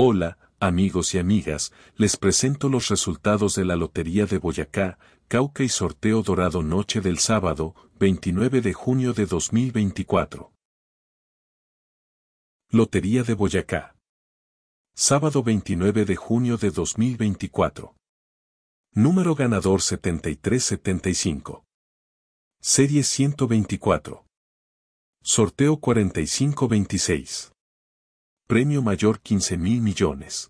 Hola, amigos y amigas, les presento los resultados de la Lotería de Boyacá, Cauca y Sorteo Dorado Noche del sábado, 29 de junio de 2024. Lotería de Boyacá. Sábado 29 de junio de 2024. Número ganador 7375. Serie 124. Sorteo 4526. Premio mayor 15.000 millones.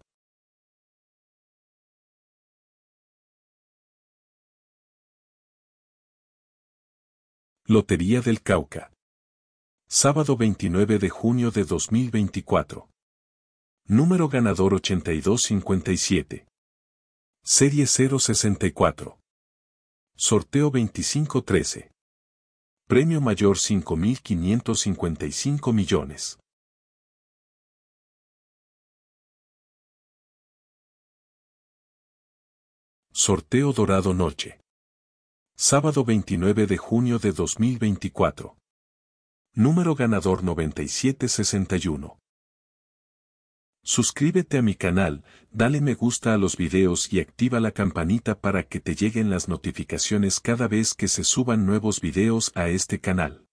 Lotería del Cauca. Sábado 29 de junio de 2024. Número ganador 8257. Serie 064. Sorteo 2513. Premio mayor 5.555 millones. Sorteo Dorado Noche. Sábado 29 de junio de 2024. Número ganador 9761. Suscríbete a mi canal, dale me gusta a los videos y activa la campanita para que te lleguen las notificaciones cada vez que se suban nuevos videos a este canal.